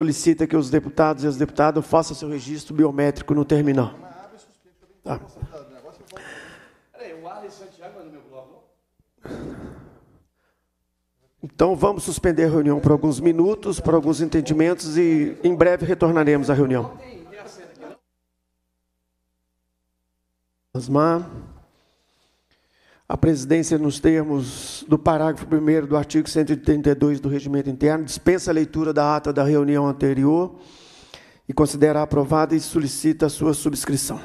solicita que os deputados e as deputadas façam seu registro biométrico no terminal. Tá. Então vamos suspender a reunião por alguns minutos, por alguns entendimentos e em breve retornaremos à reunião. Asmar a presidência, nos termos do parágrafo 1 do artigo 132 do Regimento Interno, dispensa a leitura da ata da reunião anterior e considera aprovada e solicita a sua subscrição.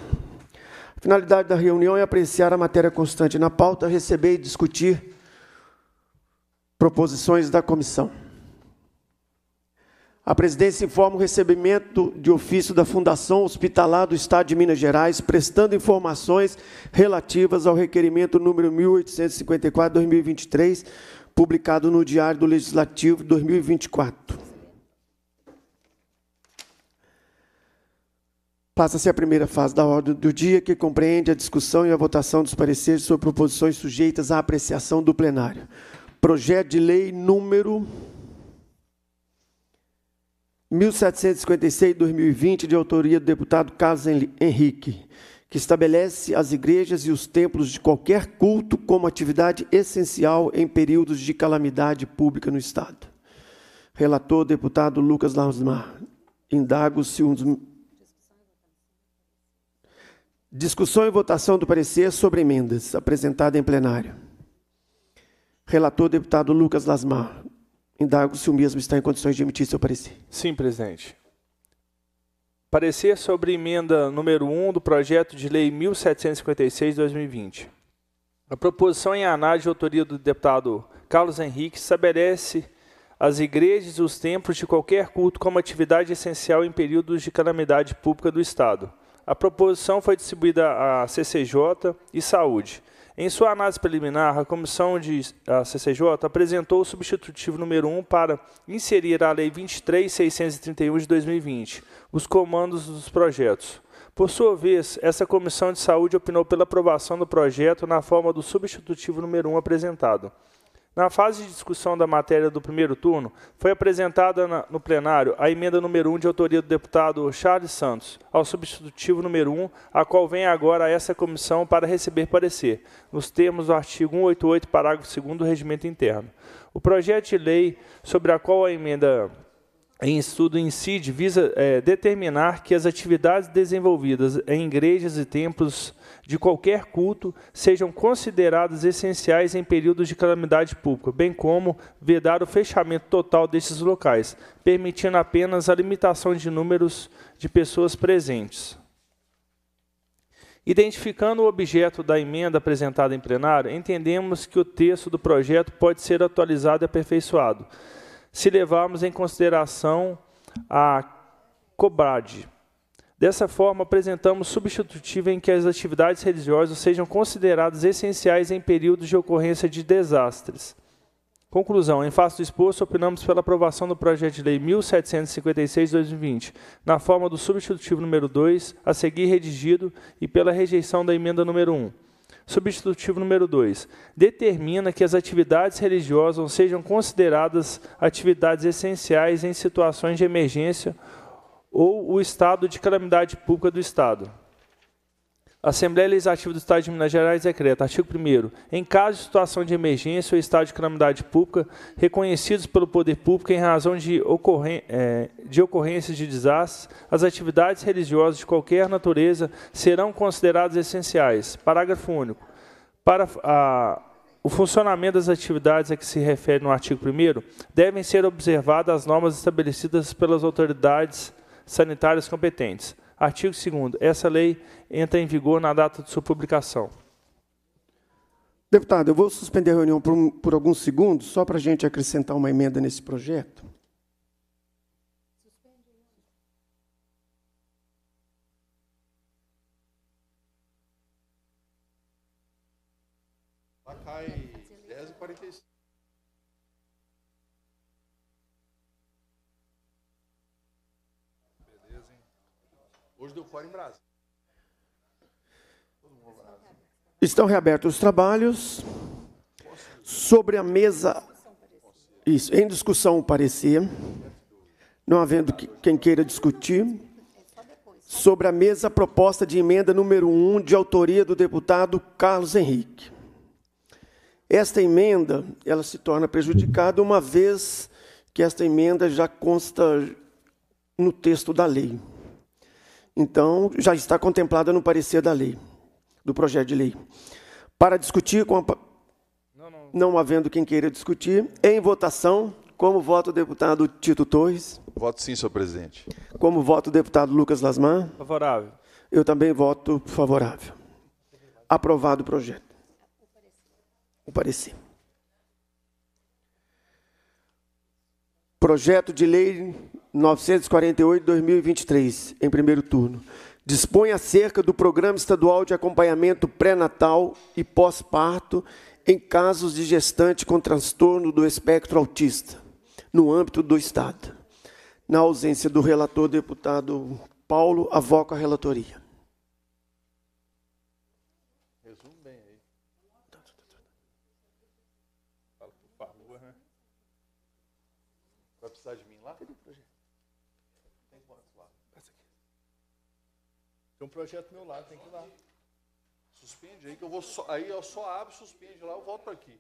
A finalidade da reunião é apreciar a matéria constante na pauta, receber e discutir proposições da comissão. A presidência informa o recebimento de ofício da Fundação Hospitalar do Estado de Minas Gerais, prestando informações relativas ao requerimento número 1854-2023, publicado no Diário do Legislativo 2024. Passa-se a primeira fase da ordem do dia, que compreende a discussão e a votação dos pareceres sobre proposições sujeitas à apreciação do plenário. Projeto de lei número 1756-2020, de autoria do deputado Carlos Henrique, que estabelece as igrejas e os templos de qualquer culto como atividade essencial em períodos de calamidade pública no Estado. Relator, deputado Lucas Lasmar. Indago se um dos... Discussão e votação do parecer sobre emendas, apresentada em plenário. Relator, deputado Lucas Lasmar. Indago se o mesmo está em condições de emitir seu parecer. Sim, presidente. Parecer sobre emenda número 1 do projeto de lei 1756-2020. A proposição em análise de autoria do deputado Carlos Henrique estabelece as igrejas e os templos de qualquer culto como atividade essencial em períodos de calamidade pública do Estado. A proposição foi distribuída à CCJ e Saúde. Em sua análise preliminar, a comissão de a CCJ apresentou o substitutivo número 1 para inserir a Lei 23.631 de 2020, os comandos dos projetos. Por sua vez, essa comissão de saúde opinou pela aprovação do projeto na forma do substitutivo número 1 apresentado. Na fase de discussão da matéria do primeiro turno, foi apresentada na, no plenário a emenda número 1 de autoria do deputado Charles Santos, ao substitutivo número 1, a qual vem agora a essa comissão para receber parecer, nos termos do artigo 188, parágrafo 2 do Regimento Interno. O projeto de lei sobre a qual a emenda em estudo em CID visa é, determinar que as atividades desenvolvidas em igrejas e templos de qualquer culto sejam consideradas essenciais em períodos de calamidade pública, bem como vedar o fechamento total destes locais, permitindo apenas a limitação de números de pessoas presentes. Identificando o objeto da emenda apresentada em plenário, entendemos que o texto do projeto pode ser atualizado e aperfeiçoado se levarmos em consideração a cobrade, Dessa forma, apresentamos substitutiva em que as atividades religiosas sejam consideradas essenciais em períodos de ocorrência de desastres. Conclusão. Em face do exposto, opinamos pela aprovação do projeto de lei 1756-2020, na forma do substitutivo número 2, a seguir redigido, e pela rejeição da emenda número 1. Substitutivo número 2. Determina que as atividades religiosas sejam consideradas atividades essenciais em situações de emergência ou o estado de calamidade pública do Estado. Assembleia Legislativa do Estado de Minas Gerais decreta, artigo 1 em caso de situação de emergência ou estado de calamidade pública, reconhecidos pelo poder público em razão de, ocorren é, de ocorrências de desastres, as atividades religiosas de qualquer natureza serão consideradas essenciais. Parágrafo único. Para a, o funcionamento das atividades a que se refere no artigo 1 devem ser observadas as normas estabelecidas pelas autoridades sanitárias competentes. Artigo 2 Essa lei entra em vigor na data de sua publicação. Deputado, eu vou suspender a reunião por, por alguns segundos, só para a gente acrescentar uma emenda nesse projeto. fora em Brasa. Estão reabertos os trabalhos. Sobre a mesa. Isso, em discussão o parecer. Não havendo quem queira discutir. Sobre a mesa, proposta de emenda número 1, de autoria do deputado Carlos Henrique. Esta emenda, ela se torna prejudicada uma vez que esta emenda já consta no texto da lei. Então, já está contemplada no parecer da lei, do projeto de lei. Para discutir com a... não, não. não havendo quem queira discutir, em votação, como voto o deputado Tito Torres? Voto sim, senhor presidente. Como voto o deputado Lucas Lasman? Favorável. Eu também voto favorável. Aprovado o projeto. O parecer. Projeto de lei 948-2023, em primeiro turno. Dispõe acerca do Programa Estadual de Acompanhamento Pré-Natal e Pós-Parto em casos de gestante com transtorno do espectro autista, no âmbito do Estado. Na ausência do relator, deputado Paulo, avoco a relatoria. bem aí. Fala por favor, né? Vai precisar de mim lá? projeto? quanto lá? Essa aqui. Tem um projeto meu lá, tem que ir lá. Suspende aí que eu vou só, aí eu só abro, suspende lá, eu volto para aqui.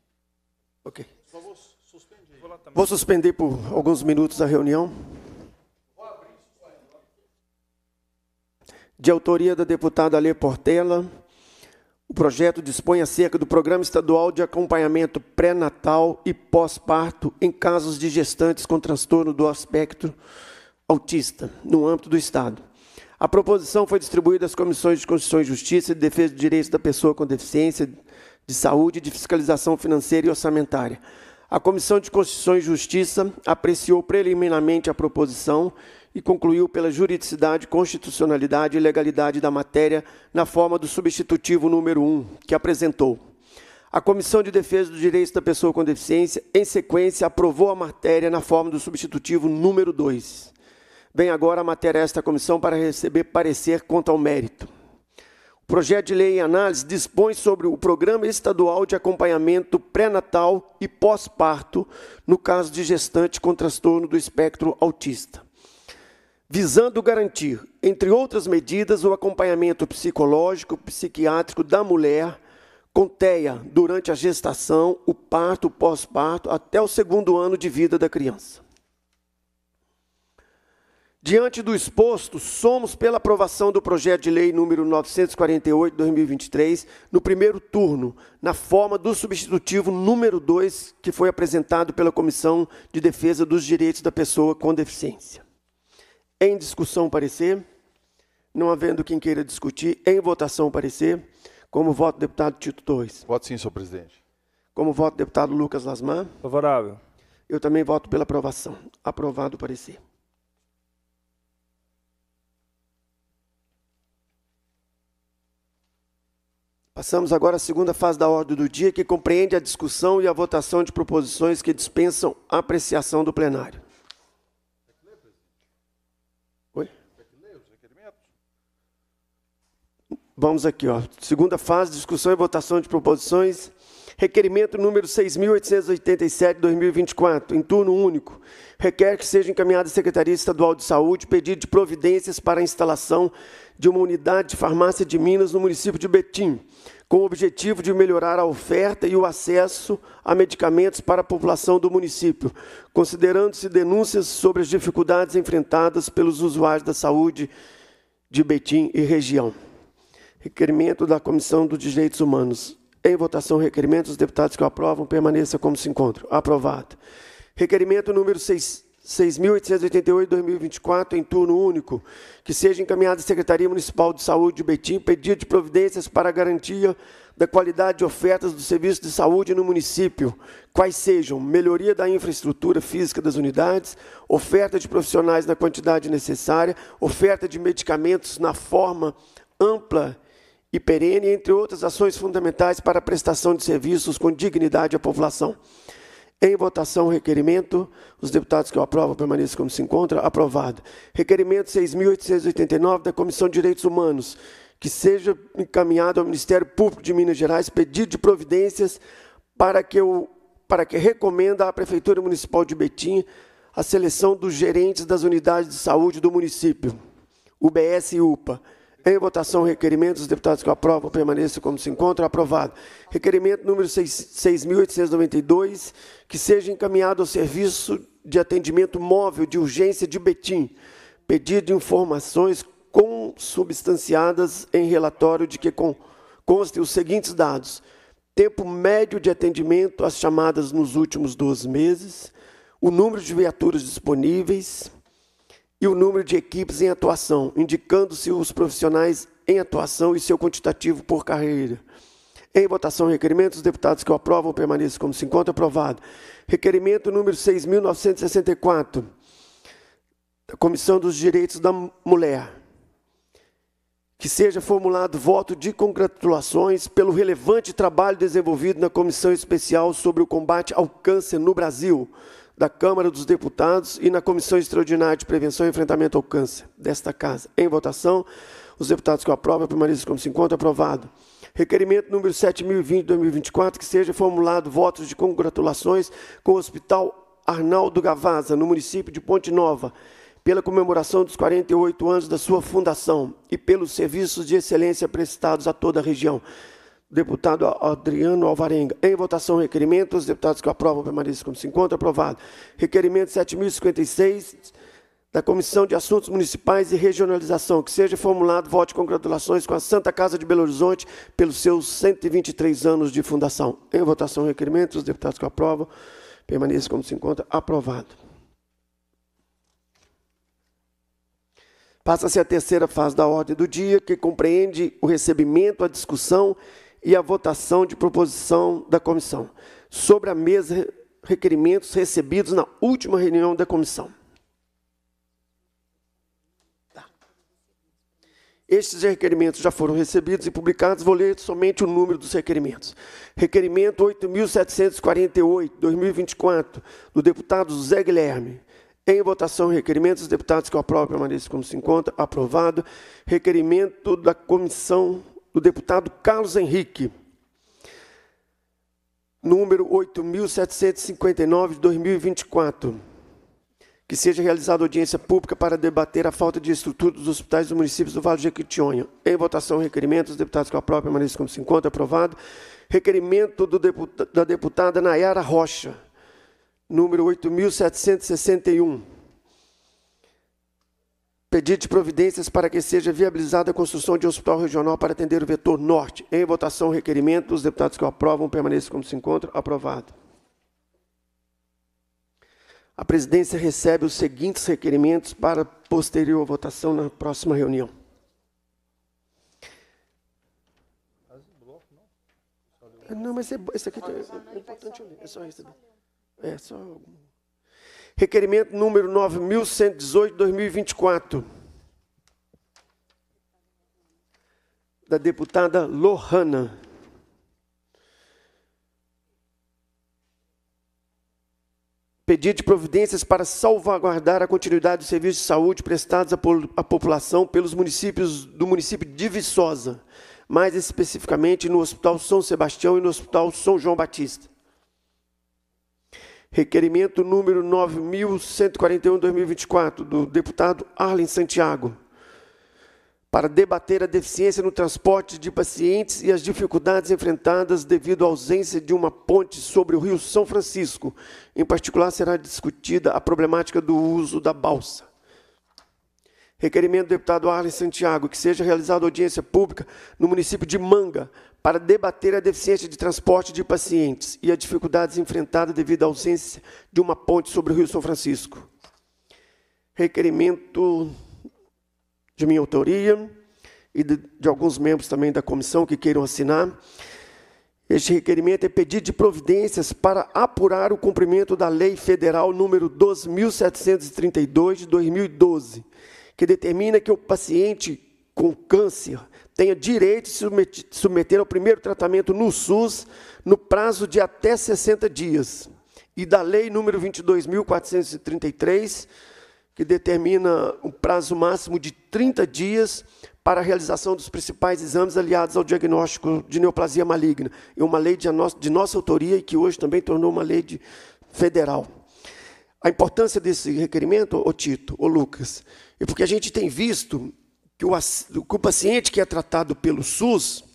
Ok. Só vou suspender. Vou, vou suspender por alguns minutos a reunião. de autoria da deputada Alê Portela. O projeto dispõe acerca do Programa Estadual de Acompanhamento Pré-Natal e Pós-Parto em casos de gestantes com transtorno do espectro autista no âmbito do Estado. A proposição foi distribuída às comissões de Constituição e Justiça, de Defesa dos Direitos da Pessoa com Deficiência, de Saúde, de Fiscalização Financeira e Orçamentária. A Comissão de Constituição e Justiça apreciou preliminarmente a proposição e concluiu pela juridicidade, constitucionalidade e legalidade da matéria na forma do substitutivo número 1, que apresentou. A Comissão de Defesa dos Direitos da Pessoa com Deficiência, em sequência, aprovou a matéria na forma do substitutivo número 2. Vem agora a matéria a esta comissão para receber parecer quanto ao mérito. O projeto de lei em análise dispõe sobre o Programa Estadual de Acompanhamento Pré-Natal e Pós-Parto, no caso de gestante com transtorno do espectro autista, visando garantir, entre outras medidas, o acompanhamento psicológico, psiquiátrico da mulher com TEA durante a gestação, o parto, o pós-parto, até o segundo ano de vida da criança. Diante do exposto, somos pela aprovação do projeto de lei número 948/2023 no primeiro turno, na forma do substitutivo número 2, que foi apresentado pela Comissão de Defesa dos Direitos da Pessoa com Deficiência. Em discussão, parecer. Não havendo quem queira discutir, em votação, parecer. Como voto, deputado Tito Torres. Voto sim, senhor presidente. Como voto, deputado Lucas Lasman. Favorável. Eu também voto pela aprovação. Aprovado o parecer. Passamos agora à segunda fase da ordem do dia, que compreende a discussão e a votação de proposições que dispensam a apreciação do plenário. Vamos aqui, ó. Segunda fase, discussão e votação de proposições Requerimento número 6.887-2024, em turno único. Requer que seja encaminhada à Secretaria Estadual de Saúde pedido de providências para a instalação de uma unidade de farmácia de Minas no município de Betim, com o objetivo de melhorar a oferta e o acesso a medicamentos para a população do município, considerando-se denúncias sobre as dificuldades enfrentadas pelos usuários da saúde de Betim e região. Requerimento da Comissão dos Direitos Humanos. Em votação, requerimento. Os deputados que o aprovam permaneça como se encontram. Aprovado. Requerimento número 6.888, 2024, em turno único, que seja encaminhado à Secretaria Municipal de Saúde de Betim pedido de providências para garantia da qualidade de ofertas do serviço de saúde no município, quais sejam melhoria da infraestrutura física das unidades, oferta de profissionais na quantidade necessária, oferta de medicamentos na forma ampla e perene, entre outras ações fundamentais para a prestação de serviços com dignidade à população. Em votação, requerimento. Os deputados que o aprovam permaneçam como se encontra. Aprovado. Requerimento 6.889 da Comissão de Direitos Humanos, que seja encaminhado ao Ministério Público de Minas Gerais pedido de providências para que, o, para que recomenda à Prefeitura Municipal de Betim a seleção dos gerentes das unidades de saúde do município, UBS e UPA em votação, requerimento. Os deputados que aprovam permaneçam como se encontram. Aprovado. Requerimento número 6.892, que seja encaminhado ao Serviço de Atendimento Móvel de Urgência de Betim. Pedido de informações consubstanciadas em relatório de que constem os seguintes dados. Tempo médio de atendimento às chamadas nos últimos 12 meses, o número de viaturas disponíveis, e o número de equipes em atuação, indicando-se os profissionais em atuação e seu quantitativo por carreira. Em votação, requerimento, os deputados que o aprovam permaneçam como se encontra aprovado. Requerimento número 6.964, da Comissão dos Direitos da Mulher. Que seja formulado voto de congratulações pelo relevante trabalho desenvolvido na Comissão Especial sobre o Combate ao Câncer no Brasil, da Câmara dos Deputados e na Comissão Extraordinária de Prevenção e Enfrentamento ao Câncer desta Casa. Em votação, os deputados que o aprovam permaneçam como se encontra aprovado. Requerimento número 7020/2024 que seja formulado votos de congratulações com o Hospital Arnaldo Gavaza, no município de Ponte Nova, pela comemoração dos 48 anos da sua fundação e pelos serviços de excelência prestados a toda a região deputado Adriano Alvarenga. Em votação, requerimento. Os deputados que aprovam permaneçam como se encontra. Aprovado. Requerimento 7.056 da Comissão de Assuntos Municipais e Regionalização, que seja formulado voto de congratulações com a Santa Casa de Belo Horizonte pelos seus 123 anos de fundação. Em votação, requerimento. Os deputados que aprovam permaneçam como se encontra. Aprovado. Passa-se a terceira fase da ordem do dia, que compreende o recebimento, a discussão e a votação de proposição da comissão. Sobre a mesa, requerimentos recebidos na última reunião da comissão. Tá. Estes requerimentos já foram recebidos e publicados, vou ler somente o número dos requerimentos. Requerimento 8.748, 2024, do deputado Zé Guilherme. Em votação, requerimentos dos deputados que eu aprovo permaneçam como se encontra. Aprovado. Requerimento da comissão do deputado Carlos Henrique, número 8.759 de 2024, que seja realizada audiência pública para debater a falta de estrutura dos hospitais dos municípios do Vale do Jequitinhonha. Em votação, requerimento, os deputados com a própria permanece como se encontra, aprovado. Requerimento deputa, da deputada Nayara Rocha, número 8.761 de providências para que seja viabilizada a construção de um hospital regional para atender o vetor norte. Em votação, requerimento. Os deputados que o aprovam permaneçam como se encontram. Aprovado. A presidência recebe os seguintes requerimentos para posterior votação na próxima reunião. Não, mas esse, aqui é, é importante. É só receber. É só. Requerimento número 9118, 2024. Da deputada Lohana. Pedido de providências para salvaguardar a continuidade dos serviços de saúde prestados à, à população pelos municípios do município de Viçosa, mais especificamente no Hospital São Sebastião e no Hospital São João Batista. Requerimento número 9141-2024, do deputado Arlen Santiago, para debater a deficiência no transporte de pacientes e as dificuldades enfrentadas devido à ausência de uma ponte sobre o Rio São Francisco. Em particular, será discutida a problemática do uso da balsa. Requerimento do deputado Arlen Santiago, que seja realizada audiência pública no município de Manga para debater a deficiência de transporte de pacientes e as dificuldades enfrentadas devido à ausência de uma ponte sobre o Rio São Francisco. Requerimento de minha autoria e de, de alguns membros também da comissão que queiram assinar. Este requerimento é pedido de providências para apurar o cumprimento da Lei Federal número 12.732 de 2012 que determina que o paciente com câncer tenha direito de se submeter ao primeiro tratamento no SUS no prazo de até 60 dias. E da Lei número 22.433, que determina um prazo máximo de 30 dias para a realização dos principais exames aliados ao diagnóstico de neoplasia maligna. É uma lei de nossa, de nossa autoria e que hoje também tornou uma lei de, federal a importância desse requerimento, ô Tito, ô Lucas? É porque a gente tem visto que o, que o paciente que é tratado pelo SUS,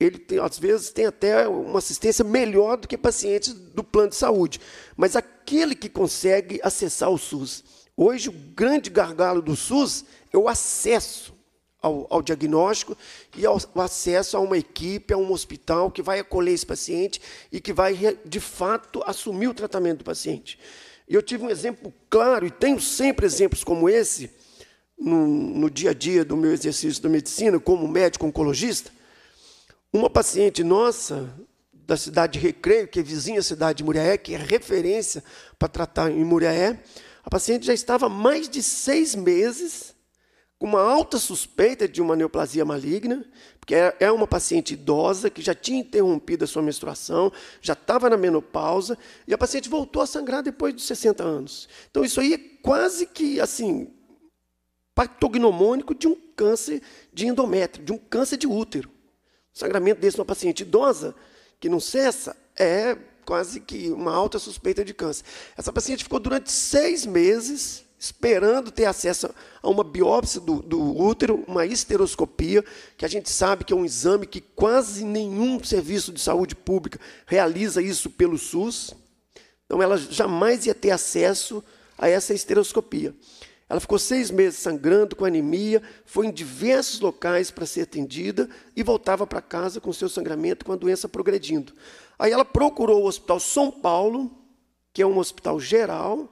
ele tem, às vezes tem até uma assistência melhor do que pacientes do plano de saúde. Mas aquele que consegue acessar o SUS. Hoje, o grande gargalo do SUS é o acesso ao, ao diagnóstico e ao, o acesso a uma equipe, a um hospital que vai acolher esse paciente e que vai, de fato, assumir o tratamento do paciente. Eu tive um exemplo claro, e tenho sempre exemplos como esse, no, no dia a dia do meu exercício da medicina, como médico oncologista. Uma paciente nossa, da cidade de Recreio, que é vizinha à cidade de Muriaé, que é referência para tratar em Muriaé, a paciente já estava há mais de seis meses com uma alta suspeita de uma neoplasia maligna, porque é, é uma paciente idosa que já tinha interrompido a sua menstruação, já estava na menopausa, e a paciente voltou a sangrar depois dos 60 anos. Então, isso aí é quase que, assim, patognomônico de um câncer de endométrio, de um câncer de útero. O sangramento desse numa paciente idosa, que não cessa, é quase que uma alta suspeita de câncer. Essa paciente ficou durante seis meses esperando ter acesso a uma biópsia do, do, útero, uma esteroscopia, que a gente sabe que é um exame que quase nenhum serviço de saúde pública realiza isso pelo SUS. Então, ela jamais ia ter acesso a essa esteroscopia. Ela ficou seis meses sangrando, com anemia, foi em diversos locais para ser atendida e voltava para casa com seu sangramento, com a doença progredindo. Aí ela procurou o Hospital São Paulo, que é um hospital geral,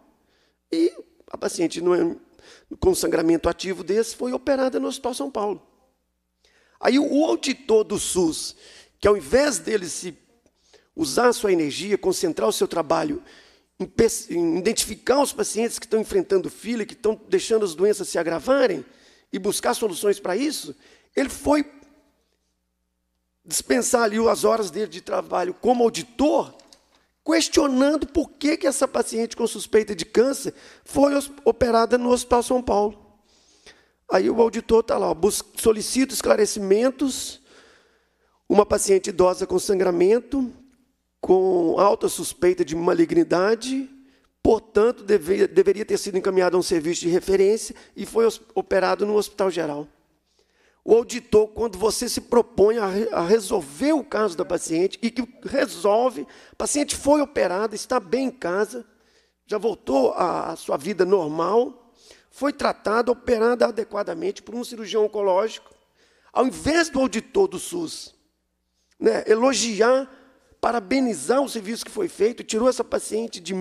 e a paciente, no, é, com sangramento ativo desse, foi operada no Hospital São Paulo. Aí o auditor do SUS, que ao invés dele se usar sua energia, concentrar o seu trabalho em, em identificar os pacientes que estão enfrentando fila, que estão deixando as doenças se agravarem, e buscar soluções para isso, ele foi dispensar ali as horas dele de trabalho como auditor questionando por que, que essa paciente com suspeita de câncer foi operada no Hospital São Paulo. Aí o auditor está lá, solicita solicito esclarecimentos, uma paciente idosa com sangramento, com alta suspeita de malignidade, portanto, deve, deveria ter sido encaminhada a um serviço de referência e foi operado no Hospital Geral o auditor, quando você se propõe a, re, a, resolver o caso da paciente e que resolve, a paciente foi operada, está bem em casa, já voltou à, sua vida normal, foi tratada, operada adequadamente por um cirurgião oncológico, ao invés do auditor do SUS né, elogiar, parabenizar o serviço que foi feito, tirou essa paciente de,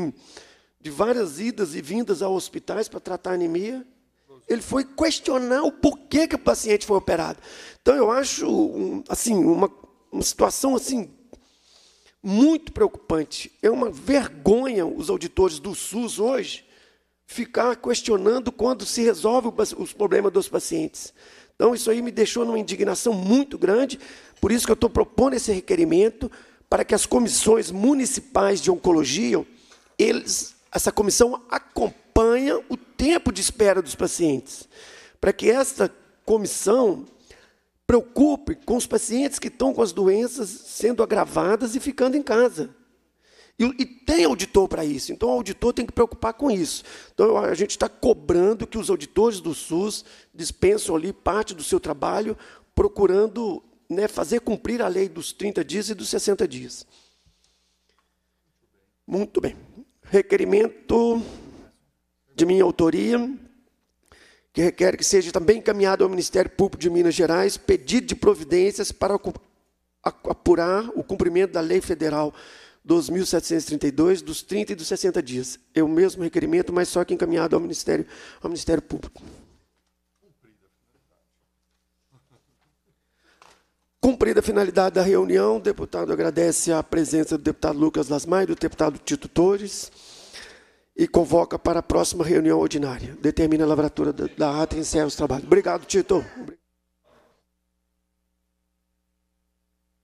de várias idas e vindas a hospitais para tratar anemia, ele foi questionar o porquê que o paciente foi operado. Então eu acho assim uma, uma situação assim muito preocupante. É uma vergonha os auditores do SUS hoje ficar questionando quando se resolve os problemas dos pacientes. Então isso aí me deixou numa indignação muito grande, por isso que eu estou propondo esse requerimento para que as comissões municipais de oncologia, eles, essa comissão acompanha o tempo de espera dos pacientes, para que esta comissão preocupe com os pacientes que estão com as doenças sendo agravadas e ficando em casa. E, e tem auditor para isso, então o auditor tem que preocupar com isso. Então a gente está cobrando que os auditores do SUS dispensam ali parte do seu trabalho, procurando né, fazer cumprir a lei dos 30 dias e dos 60 dias. Muito bem. Requerimento de minha autoria, que requer que seja também encaminhado ao Ministério Público de Minas Gerais pedido de providências para apurar o cumprimento da Lei Federal 2.732, dos 30 e dos 60 dias. É o mesmo requerimento, mas só que encaminhado ao Ministério, ao Ministério Público. Cumprida a finalidade da reunião, o deputado agradece a presença do deputado Lucas e do deputado Tito Torres, e convoca para a próxima reunião ordinária. Determina a lavratura da ata e encerra os trabalhos. Obrigado, Tito.